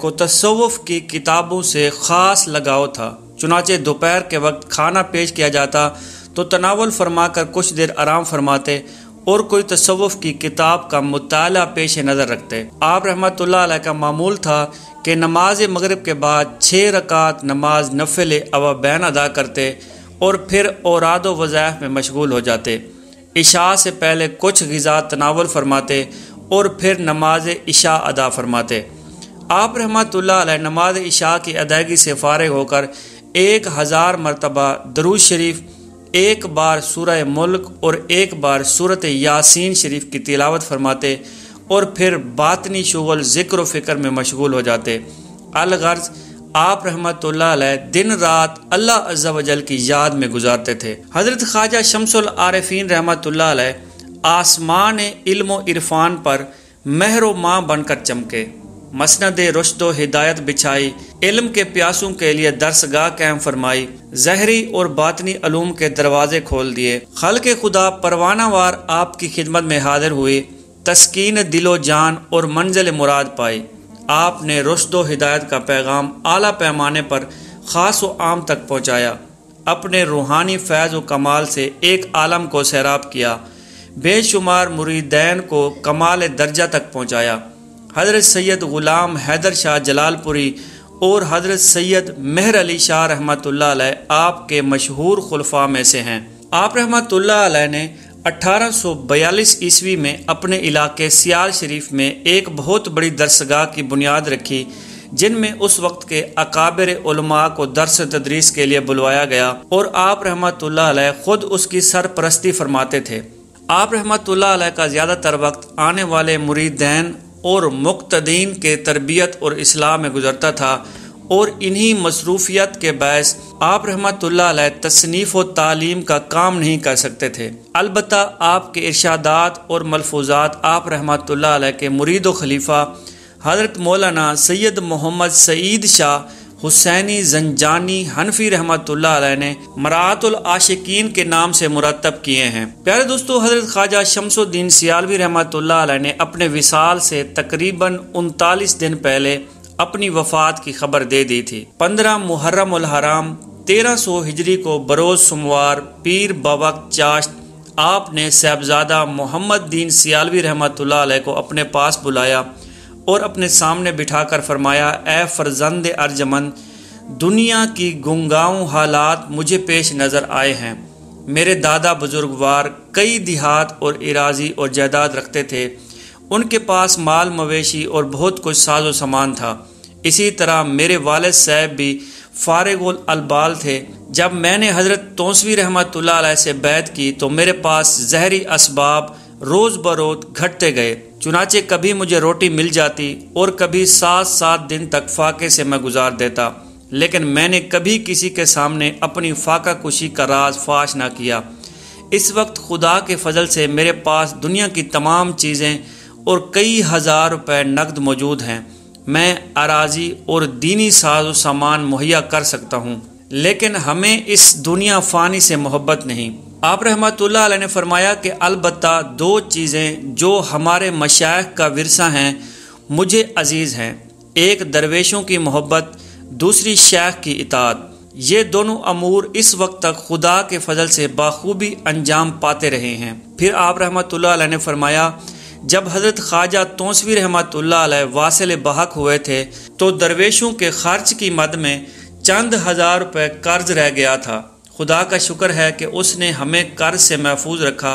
को तसवुफ़ की किताबों से ख़ास लगाव था चुनाचे दोपहर के वक्त खाना पेश किया जाता तो तनावल फरमा कर कुछ देर आराम फरमाते और कोई तसवुफ़ की किताब का मुताल पेश नज़र रखते आप रहमत का मामूल था कि नमाज मगरब के बाद छः रकात नमाज नफिल अवाबैन अदा करते और फिर औरद वज़ायफ में मशगूल हो जाते इशा से पहले कुछ गज़ा तनावल फरमाते और फिर नमाज इशा अदा फरमाते आप रहमत नमाज इशा की अदायगी से फारग होकर एक हज़ार मरतबा दरुज शरीफ एक बार सूरह मुल्क और एक बार सूरत यासीन शरीफ की तिलावत फरमाते और फिर बातनी शुगल ज़िक्र फ़िक्र में मशगूल हो जाते अलगर्ज़ आप रहमत दिन रात अल्लाह अज्जा की याद में गुजारते थे हजरत ख्वाजा शमसुल आरफीन रहमत आसमान इल्म इरफान पर महरो माँ बनकर चमके मसनद रुशद हिदायत बिछाई इल्म के प्यासों के लिए दरसगाह कैम फरमाई जहरी और बातनी अलूम के दरवाजे खोल दिए खल के खुदा परवानावार आपकी खिदमत में हाजिर हुई तस्कीन दिलो जान और मंजिल मुराद पाई आपने रुशद हिदायत का पैगाम आला पैमाने पर ख़ास व आम तक पहुँचाया अपने रूहानी फैज़ व कमाल से एक आलम को सैराब किया बेशुमार मुरीदैन को कमाल दर्जा तक पहुँचाया हज़रत सैद ग़ुलाम हैदर शाह जलालपुरी और हज़रत सैद मेहर अली शाह रहमत आपके मशहूर खुलफा में से हैं आप रहमत ने 1842 ईस्वी में अपने इलाके सियाल शरीफ में एक बहुत बड़ी दरसगाह की बुनियाद रखी जिनमें उस वक्त के अकाबर उलमा को दरस तदरीस के लिए बुलवाया गया और आप रहमत खुद उसकी सरपरस्ती फरमाते थे आप रहमत का ज़्यादातर वक्त आने वाले मुरीदैन और मुक्तदीन के तरबियत और इस्लाम में गुजरता था और इन्हीं मसरूफियत के बैस आप रहमत तसनीफ़ और तालीम का काम नहीं कर सकते थे अलबत् आपके इर्शादात और मलफूजात आप रहमत के मुरीद खलीफा हज़रत मौलाना सैयद मोहम्मद सईद शाह हुसैनी जंजानी हनफी रहमत ने मरातुल आशिकीन के नाम से मुरतब किए हैं प्यारे दोस्तों हजरत ख्वाजा शमसुद्दीन सियालवी रहमत ने अपने विसाल से तकरीबन उनतालीस दिन पहले अपनी वफात की खबर दे दी थी पंद्रह मुहर्रम हराम तेरह सौ हिजरी को बरोज सोमवार पीर बवक चाश्त आपने साहबजादा मोहम्मद दीन सियालवी रहमत को अपने पास बुलाया और अपने सामने बिठाकर फरमाया ए फरजंद अर्जमन दुनिया की गुंगाऊँ हालात मुझे पेश नज़र आए हैं मेरे दादा बुजुर्गवार कई देहात और इराजी और जायदाद रखते थे उनके पास माल मवेशी और बहुत कुछ साजो सामान था इसी तरह मेरे वालद साहब भी फारगुल अलबाल थे जब मैंने हज़रत तोसवी रहमत से बैत की तो मेरे पास जहरी इसबाब रोज़ बरोज़ घटते गए चुनाचे कभी मुझे रोटी मिल जाती और कभी सात सात दिन तक फाके से मैं गुजार देता लेकिन मैंने कभी किसी के सामने अपनी फाका कुशी का राज फाश ना किया इस वक्त खुदा के फजल से मेरे पास दुनिया की तमाम चीज़ें और कई हज़ार रुपये नकद मौजूद हैं मैं अराजी और दीनी साजो सामान मुहैया कर सकता हूँ लेकिन हमें इस दुनिया फ़ानी से मोहब्बत नहीं आप रहमत ने फरमाया कि अलबत् दो चीज़ें जो हमारे मशाइ का वरसा हैं मुझे अजीज़ हैं एक दरवेशों की मोहब्बत दूसरी शेख की इतात ये दोनों अमूर इस वक्त तक खुदा के फजल से बाखूबी अंजाम पाते रहे हैं फिर आप रहमत ने फरमाया जब हज़रत ख्वाजा तोसवी रहमत वासिल बहक हुए थे तो दरवेशों के खर्च की मद में चंद हज़ार रुपये कर्ज रह गया था खुदा का शुक्र है कि उसने हमें कर्ज से महफूज रखा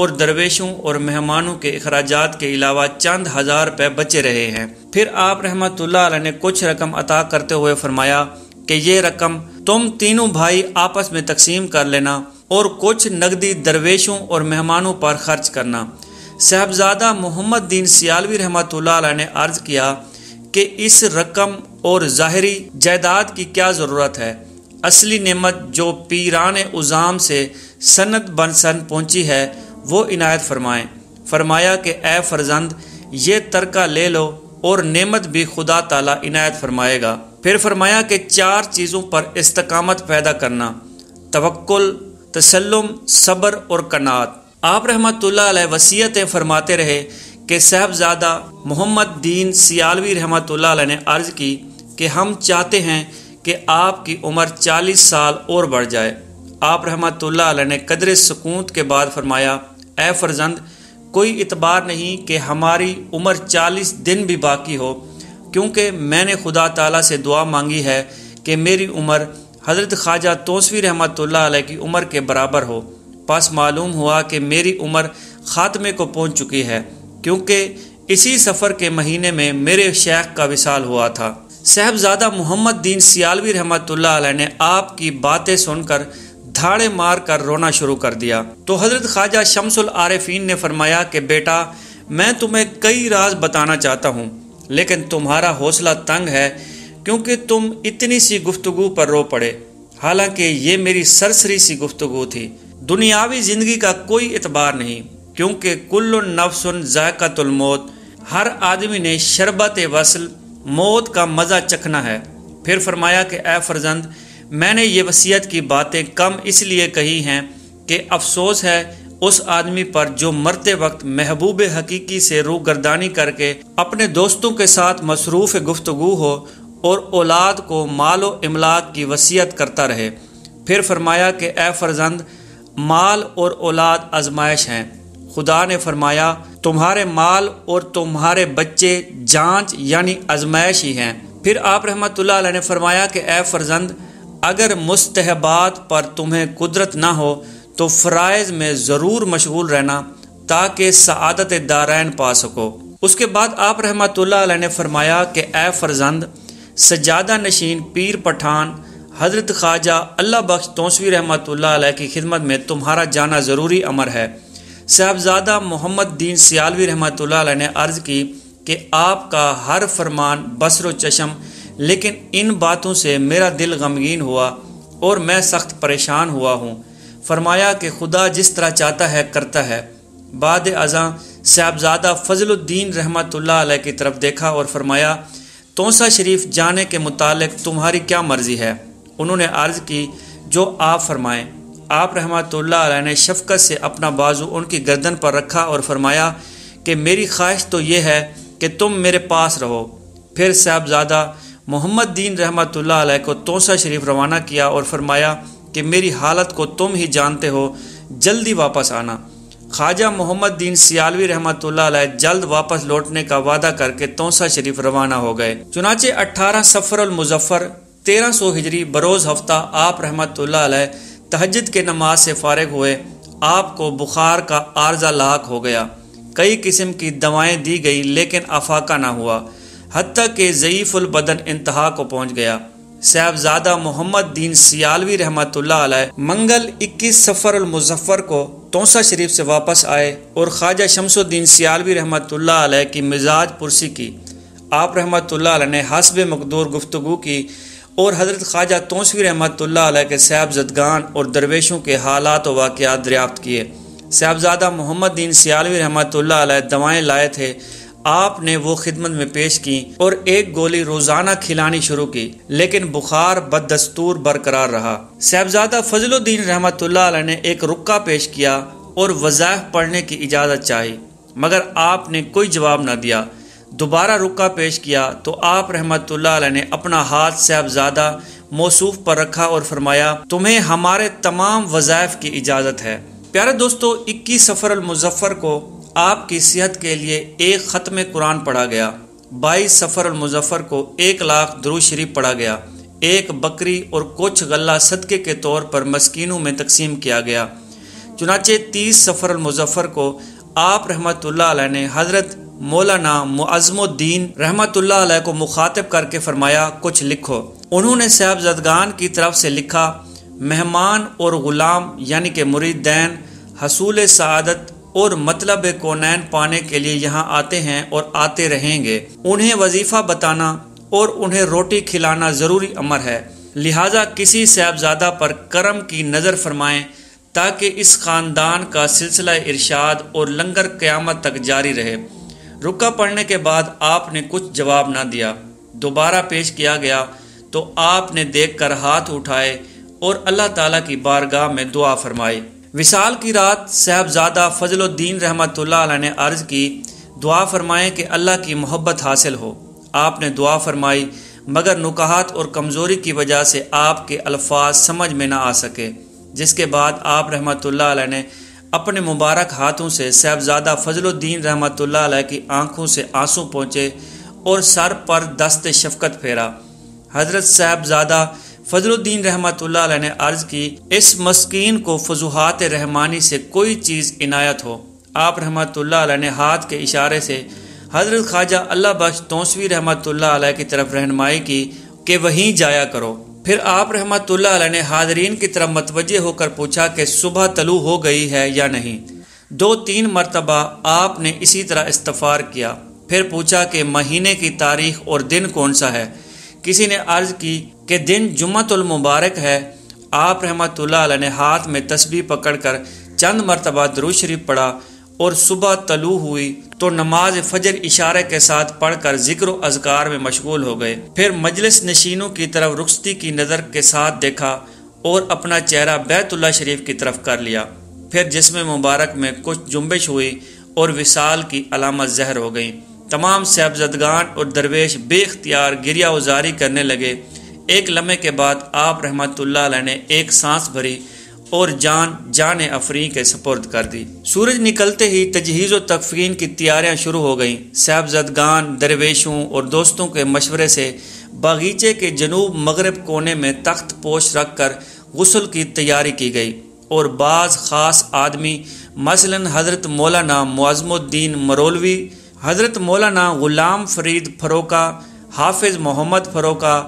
और दरवेशों और मेहमानों के अखराज के अलावा चंद हज़ार रुपये बचे रहे हैं फिर आप रहमत ने कुछ रकम अता करते हुए फरमाया कि ये रकम तुम तीनों भाई आपस में तकसीम कर लेना और कुछ नकदी दरवेशों और मेहमानों पर खर्च करना साहबजादा मोहम्मद दीन सियालवी रहमत ने अर्ज किया कि इस रकम और ज़ाहरी जायदाद की क्या ज़रूरत है असली नमत जो पीरान उज़ाम से सनत बन सन पहुँची है वो इनायत फरमाएँ फरमाया कि ए फर्जंद ये तरका ले लो और नमत भी खुदा तला इनायत फरमाएगा फिर फरमाया कि चार चीज़ों पर इस्तकामत पैदा करना तवक्ल तसलम सब्र और कनात आप रहमत वसीयतें फरमाते रहे कि साहबजादा मोहम्मद दीन सियालवी रहमत ने अर्ज़ की कि हम चाहते हैं कि आपकी उम्र 40 साल और बढ़ जाए आप रहमत ने कदर सकूत के बाद फरमाया ए फरजंद कोई इतबार नहीं कि हमारी उम्र 40 दिन भी बाकी हो क्योंकि मैंने खुदा ताला से दुआ मांगी है कि मेरी उम्र हज़रत ख्वाजा तोसवी रहमत की उम्र के बराबर हो पास मालूम हुआ कि मेरी उम्र खात्मे को पहुंच चुकी है क्योंकि इसी सफ़र के महीने में मेरे शेख का विशाल हुआ था साहबजादा मोहम्मद दीन सियालवी रहमत ने आपकी बातें सुनकर धाड़े मार कर रोना शुरू कर दिया तो हज़रत ख्वाजा शमसुल आरिफीन ने फरमाया कि बेटा मैं तुम्हें कई राज बताना चाहता हूँ लेकिन तुम्हारा हौसला तंग है क्योंकि तुम इतनी सी गुफ्तगु पर रो पड़े हालांकि ये मेरी सरसरी सी गुफ्तगु थी दुनियावी ज़िंदगी का कोई एतबार नहीं क्योंकि कुल नफसन जायकतुलमौत हर आदमी ने शरबत वसल मौत का मज़ा चखना है फिर फरमाया कि ए फर्जंद मैंने ये वसीयत की बातें कम इसलिए कही हैं कि अफसोस है उस आदमी पर जो मरते वक्त महबूब हकीकी से रू गर्दानी करके अपने दोस्तों के साथ मसरूफ़ गुफ्तगु हो और औलाद को मालो इमलाक की वसीयत करता रहे फिर फरमाया कि ए फरजंद माल और औलाद आजमाइश हैं खुदा ने फरमाया तुम्हारे माल और तुम्हारे बच्चे जांच यानी आजमाइश ही हैं फिर आप रहमत ने फरमाया कि ए फर्जंद अगर मुस्तहबात पर तुम्हें कुदरत ना हो तो फ़राइज़ में ज़रूर मशगूल रहना ताकि सदत दारायन पा सको उसके बाद आप रहमत ने फरमाया कि ए फर्जंद सजादा नशीन पीर पठान हज़रत ख्वाजा अल्लाह बख्श तोसवी रहमत की खिदमत में तुम्हारा जाना ज़रूरी अमर है साहबजादा मोहम्मद दीन सियालवी रहमत ने अर्ज़ की कि आपका हर फरमान बसर चशम लेकिन इन बातों से मेरा दिल गमगीन हुआ और मैं सख्त परेशान हुआ हूँ फरमाया कि खुदा जिस तरह चाहता है करता है बाद अजा साहबजादा फजलुद्दीन रहमत की तरफ देखा और फरमाया तोसा शरीफ जाने के मुतालिक तुम्हारी क्या मर्ज़ी है उन्होंने अर्ज़ की जो आप फरमाएं आप रहमतुल्लाह ने शफकत से अपना बाजू उनकी गर्दन पर रखा और फरमाया कि मेरी ख्वाहिश तो ये है कि तुम मेरे पास रहो फिर साहबजादा मोहम्मद दीन रहमतुल्लाह को तोसा शरीफ रवाना किया और फरमाया कि मेरी हालत को तुम ही जानते हो जल्दी वापस आना ख्वाजा मोहम्मद दीन सियालवी रहमतुल्लाह जल्द वापस लौटने का वादा करके तोसा शरीफ रवाना हो गए चुनाचे 18 सफर मुजफ्फ़र तेरह सौ हिजरी बरोज़ हफ्ता आप रहमत तहजद के नमाज से फारग हुए आपको बुखार का आर्जा लाक हो गया कई किस्म की दवाएं दी गई लेकिन अफाका ना हुआ हती के ज़यीफ़ुल बदन इंतहा को पहुंच गया साहबजादा मोहम्मद दीन सियालवी रहमत मंगल 21 सफ़र मुजफ्फ़र को तोसा शरीफ से वापस आए और ख्वाजा शमसुद्दीन सियालवी रहमत की मिजाज पुरसी की आप रहमत ने हसब मकदूर गुफ्तु की और हज़रत ख्वाजा तोशवी रहमत के साहबजदगान और दरवेशों के हालात व वाक़ात दरियाफ़त किए साहबजादा मोहम्मद दीन सियालवी रहमत दवाएँ लाए थे आपने वो खिदमत में पेश की और एक गोली रोज़ाना खिलानी शुरू की लेकिन बुखार बदस्तूर बरकरार रहा साहबजादा फजलुद्दीन रहमत ने एक रुका पेश किया और वज़ाह पढ़ने की इजाज़त चाही मगर आपने कोई जवाब ना दिया दोबारा रुका पेश किया तो आप रहमत ने अपना हाथ साहबजादा मौसू पर रखा और फरमाया तुम्हें हमारे तमाम वज़ायफ की इजाज़त है प्यारे दोस्तों इक्कीस सफ़र मुजफ़र को आपकी सेहत के लिए एक ख़त्म कुरान पढ़ा गया बाईस सफ़र मुजफ्फर को एक लाख द्रू शरीफ पढ़ा गया एक बकरी और कुछ गला सदक़े के तौर पर मस्किनों में तकसीम किया गया चुनाचे तीस सफ़र मुजफ़र को आप रहमत ने हज़रत मौलाना मुआज़मुद्दीन रहमतुल्लाह को मुखातब करके फरमाया कुछ लिखो उन्होंने साहबजदगान की तरफ से लिखा मेहमान और ग़ुलाम यानी कि मुरीदैन हसूल सदत और मतलब कोनैन पाने के लिए यहाँ आते हैं और आते रहेंगे उन्हें वजीफ़ा बताना और उन्हें रोटी खिलाना ज़रूरी अमर है लिहाजा किसी साहबजादा पर करम की नज़र फरमाएं ताकि इस ख़ानदान का सिलसिला इरशाद और लंगर क़्यामत तक जारी रहे रुका पढ़ने के बाद आपने कुछ जवाब ना दिया दोबारा पेश किया गया तो आपने देखकर हाथ उठाए और अल्लाह ताला की बारगाह में दुआ फरमाई विशाल की रात साहबजादा फजलुद्दीन रहमत ने अर्ज़ की दुआ फरमाएं कि अल्लाह की मोहब्बत हासिल हो आपने दुआ फरमाई मगर नुकाहत और कमज़ोरी की वजह से आपके अल्फाज समझ में ना आ सके जिसके बाद आप रहमत ने अपने मुबारक हाथों से साहबजादा फजलुद्दीन रहमत की आंखों से आंसू पहुँचे और सर पर दस्त शफकत फेरा हजरत साहबजादा फजलुद्दीन रहमत ने अर्ज़ की इस मस्किन को फजूहत रहमानी से कोई चीज़ इनायत हो आप रहमत ने हाथ के इशारे से हजरत ख्वाजा अल्लाह बख्श तोसवी रहमत की तरफ रहनमाई की कि वहीं जाया करो फिर आप रहमतुल्ला ने हाजरीन की तरफ मतवजे होकर पूछा कि सुबह तलु हो गई है या नहीं दो तीन मरतबा आपने इसी तरह इस्तफ़ार किया फिर पूछा कि महीने की तारीख और दिन कौन सा है किसी ने अर्ज़ की कि दिन मुबारक है आप रहमतुल्ला ने हाथ में तस्बी पकड़कर चंद मरतबा शरीफ पढ़ा और सुबह तलू हुई तो नमाज फजर इशारे के साथ पढ़कर जिक्र अजगार में मशगूल हो गए फिर मजलिस नशीनों की तरफ रुखती की नज़र के साथ देखा और अपना चेहरा बैतुल्ला शरीफ की तरफ कर लिया फिर जिसम मुबारक में कुछ जुम्बिश हुई और विशाल की अलामत जहर हो गई तमाम सैबजदगान और दरवेश बेख्तियार गिरिया उजारी करने लगे एक लम्हे के बाद आप रहमत ने एक सांस भरी और जान जान अफरी के सपर्द कर दी सूरज निकलते ही तजहीज़ और तकफीन की तैयारियां शुरू हो गईं साहबजदगान दरवेशों और दोस्तों के मशवरे से बागीचे के जनूब मगरब कोने में तख्त पोश रख कर गसल की तैयारी की गई और बाज़ ख़ास आदमी मसलन हज़रत मौलाना मुआज़मुद्दीन मरोलवी हज़रत मौलाना ग़ुलाम फरीद फरोका हाफिज़ मोहम्मद फरोका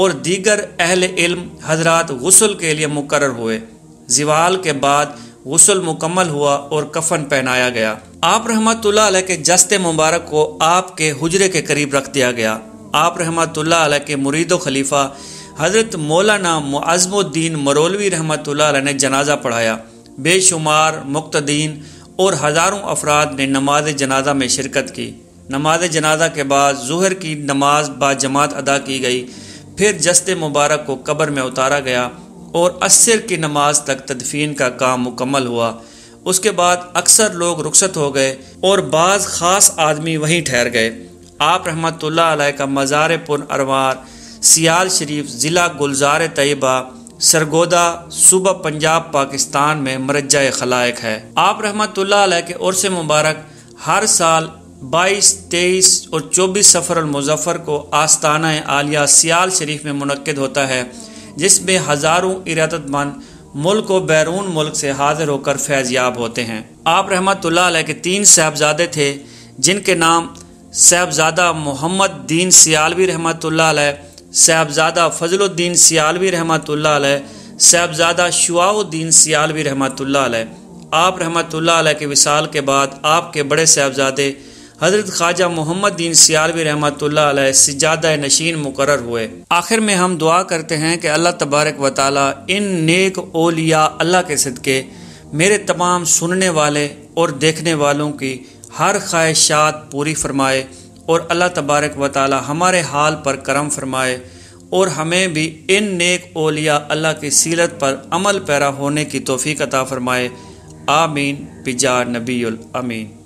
और दीगर अहल इल्म हजरात गसल के लिए मुकर हुए जिवाल के बाद गसल मुकम्मल हुआ और कफन पहनाया गया आप रहमत के जस्ते मुबारक को आपके हजरे के करीब रख दिया गया आप रहमत के मुरीद खलीफा हज़रत मौलाना मुआज़मुद्दीन मरोलवी रहमत ने जनाजा पढ़ाया बेशुमार मुक्तदीन और हज़ारों अफराद ने नमाज जनाजा में शिरकत की नमाज जनाजा के बाद जहर की नमाज बाजमात अदा की गई फिर जस्ते मुबारक को कब्र में उतारा गया और असर की नमाज तक तदफीन का काम मुकम्मल हुआ उसके बाद अक्सर लोग रुखसत हो गए और बाज़ ख़ास आदमी वहीं ठहर गए आप रहमत का मज़ार पुर अरवार सियाल शरीफ ज़िला गुलजार तयबा सरगोदा सूबा पंजाब पाकिस्तान में मरजा खलायक है आप रहमत के उर्स मुबारक हर साल 22, 23 और 24 सफ़र मुजफ़र को आस्ताना आलिया सियाल शरीफ में मनद होता है जिसमें हज़ारों इरादतमंद मुल्क और बैरून मुल्क से हाजिर होकर फैज़याब होते हैं आप रहमत के तीन साहबजादे थे जिनके नाम साहबजादा मोहम्मद दीन सियालवी रहमत साहबजादा फजलुद्दीन सियालवी रहमत साहबजादा शुआउद्दीन सियालवी रहमत आप रहमत के विशाल के बाद आपके बड़े साहबजादे हजरत ख्वाजा मोहम्मद दीन सियालवी रहमत सजादा नशीन मुकर हुए आखिर में हम दुआ करते हैं कि अल्लाह तबारक व ताली इन नेक ओलिया अल्लाह के सदक़े मेरे तमाम सुनने वाले और देखने वालों की हर ख्वाहिशात पूरी फरमाए और अल्लाह तबारक व हमारे हाल पर करम फरमाए और हमें भी इन नेक ओलिया अल्लाह की सीरत पर अमल पैरा होने की तोफ़ी कता फ़रमाए आमीन पिजा नबी अमीन